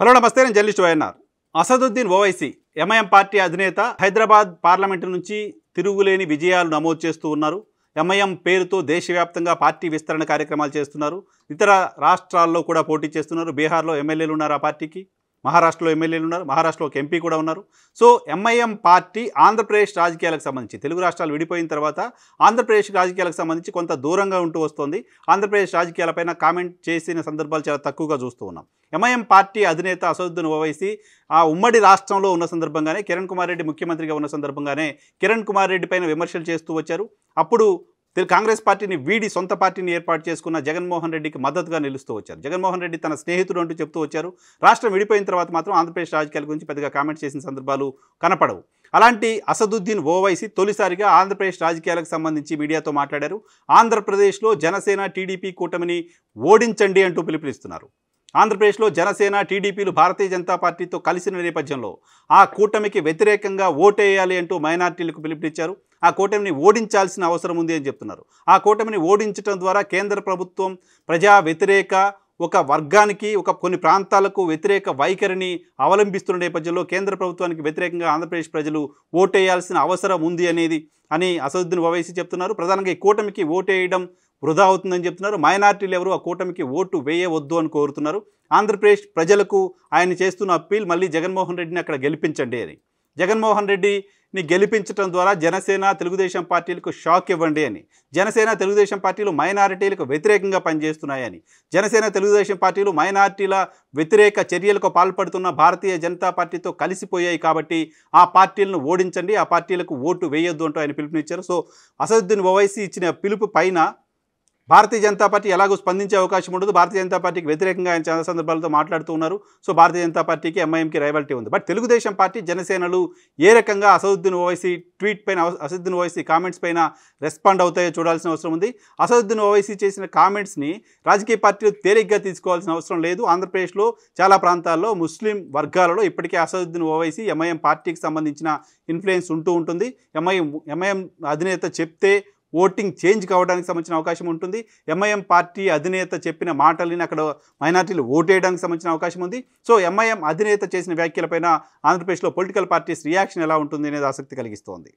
hello నమస్తే నేను journalist YNR Asaduddin Owaisi MIM party అధినేత హైదరాబాద్ పార్లమెంటు నుంచి తిరుగులేని విజయాలు నమోదు చేస్తూ ఉన్నారు ఎంఐఎం పేరుతో దేశవ్యాప్తంగా పార్టీ విస్తరణ కార్యక్రమాలు చేస్తున్నారు ఇతర రాష్ట్రాల్లో కూడా పోటీ చేస్తున్నారు బీహార్లో ఎమ్మెల్యేలు ఉన్నారు ఆ పార్టీకి మహారాష్ట్రలో ఎమ్మెల్యేలు ఉన్నారు మహారాష్ట్రలో ఒక ఎంపీ కూడా ఉన్నారు సో ఎంఐఎం పార్టీ ఆంధ్రప్రదేశ్ రాజకీయాలకు సంబంధించి తెలుగు రాష్ట్రాలు విడిపోయిన తర్వాత ఆంధ్రప్రదేశ్ రాజకీయాలకు సంబంధించి కొంత దూరంగా ఉంటూ వస్తుంది ఆంధ్రప్రదేశ్ రాజకీయాలపైన కామెంట్ చేసిన సందర్భాలు చాలా తక్కువగా చూస్తూ ఉన్నాం ఎంఐఎం పార్టీ అధినేత అసదుద్దీన్ ఓవైసీ ఆ ఉమ్మడి రాష్ట్రంలో ఉన్న సందర్భంగానే కిరణ్ కుమార్ రెడ్డి ముఖ్యమంత్రిగా ఉన్న సందర్భంగానే కిరణ్ కుమార్ రెడ్డి పైన విమర్శలు చేస్తూ వచ్చారు అప్పుడు కాంగ్రెస్ పార్టీని వీడి సొంత పార్టీని ఏర్పాటు చేసుకున్న జగన్మోహన్ రెడ్డికి మద్దతుగా నిలుస్తూ వచ్చారు జగన్మోహన్ రెడ్డి తన స్నేహితుడు అంటూ చెప్తూ వచ్చారు రాష్ట్రం విడిపోయిన తర్వాత మాత్రం ఆంధ్రప్రదేశ్ రాజకీయాల గురించి పెద్దగా కామెంట్ చేసిన సందర్భాలు కనపడవు అలాంటి అసదుద్దీన్ ఓవైసీ తొలిసారిగా ఆంధ్రప్రదేశ్ రాజకీయాలకు సంబంధించి మీడియాతో మాట్లాడారు ఆంధ్రప్రదేశ్లో జనసేన టీడీపీ కూటమిని ఓడించండి అంటూ పిలుపునిస్తున్నారు ఆంధ్రప్రదేశ్లో జనసేన టీడీపీలు భారతీయ జనతా పార్టీతో కలిసిన నేపథ్యంలో ఆ కూటమికి వ్యతిరేకంగా ఓటేయాలి అంటూ మైనార్టీలకు పిలుపునిచ్చారు ఆ కూటమిని ఓడించాల్సిన అవసరం ఉంది అని చెప్తున్నారు ఆ కూటమిని ఓడించడం ద్వారా కేంద్ర ప్రభుత్వం ప్రజా వ్యతిరేక ఒక వర్గానికి ఒక కొన్ని ప్రాంతాలకు వ్యతిరేక వైఖరిని అవలంబిస్తున్న నేపథ్యంలో కేంద్ర ప్రభుత్వానికి వ్యతిరేకంగా ఆంధ్రప్రదేశ్ ప్రజలు ఓటేయాల్సిన అవసరం ఉంది అనేది అని అసదుద్దీన్ ఓవైసీ చెప్తున్నారు ప్రధానంగా ఈ కూటమికి ఓటేయడం వృధా అవుతుందని చెప్తున్నారు మైనార్టీలు ఎవరు ఆ కూటమికి ఓటు వేయవద్దు అని కోరుతున్నారు ఆంధ్రప్రదేశ్ ప్రజలకు ఆయన చేస్తున్న అప్పీల్ మళ్ళీ జగన్మోహన్ రెడ్డిని అక్కడ గెలిపించండి అని జగన్మోహన్ రెడ్డిని గెలిపించడం ద్వారా జనసేన తెలుగుదేశం పార్టీలకు షాక్ ఇవ్వండి అని జనసేన తెలుగుదేశం పార్టీలు మైనారిటీలకు వ్యతిరేకంగా పనిచేస్తున్నాయని జనసేన తెలుగుదేశం పార్టీలు మైనారిటీల వ్యతిరేక చర్యలకు పాల్పడుతున్న భారతీయ జనతా పార్టీతో కలిసిపోయాయి కాబట్టి ఆ పార్టీలను ఓడించండి ఆ పార్టీలకు ఓటు వేయొద్దు అంటూ ఆయన పిలుపునిచ్చారు సో అసదుద్దీన్ ఓవైసీ ఇచ్చిన పిలుపు పైన భారతీయ జనతా పార్టీ ఎలాగో స్పందించే అవకాశం ఉండదు భారతీయ జనతా పార్టీకి వ్యతిరేకంగా ఆయన చాలా సందర్భాలతో మాట్లాడుతూ ఉన్నారు సో భారతీయ జనతా పార్టీకి ఎంఐఎంకి రైవాలిటీ ఉంది బట్ తెలుగుదేశం పార్టీ జనసేనలు ఏ రకంగా అసదుద్దీన్ ఓవైసీ ట్వీట్ పైన అసదుద్దీన్ ఓవైసీ కామెంట్స్ పైన రెస్పాండ్ అవుతాయో చూడాల్సిన అవసరం ఉంది అసదుద్దీన్ ఓవైసీ చేసిన కామెంట్స్ని రాజకీయ పార్టీలు తేలిగ్గా తీసుకోవాల్సిన అవసరం లేదు ఆంధ్రప్రదేశ్లో చాలా ప్రాంతాల్లో ముస్లిం వర్గాలలో ఇప్పటికే అసదుద్దీన్ ఓవైసీ ఎంఐఎం పార్టీకి సంబంధించిన ఇన్ఫ్లుయెన్స్ ఉంటూ ఉంటుంది ఎంఐఎం ఎంఐఎం అధినేత చెప్తే ఓటింగ్ చేంజ్ కావడానికి సంబంధించిన అవకాశం ఉంటుంది ఎంఐఎం పార్టీ అధినేత చెప్పిన మాటలని అక్కడ మైనార్టీలు ఓటేయడానికి సంబంధించిన అవకాశం ఉంది సో ఎంఐఎం అధినేత చేసిన వ్యాఖ్యలపైన ఆంధ్రప్రదేశ్లో పొలిటికల్ పార్టీస్ రియాక్షన్ ఎలా ఉంటుంది అనేది ఆసక్తి కలిగిస్తోంది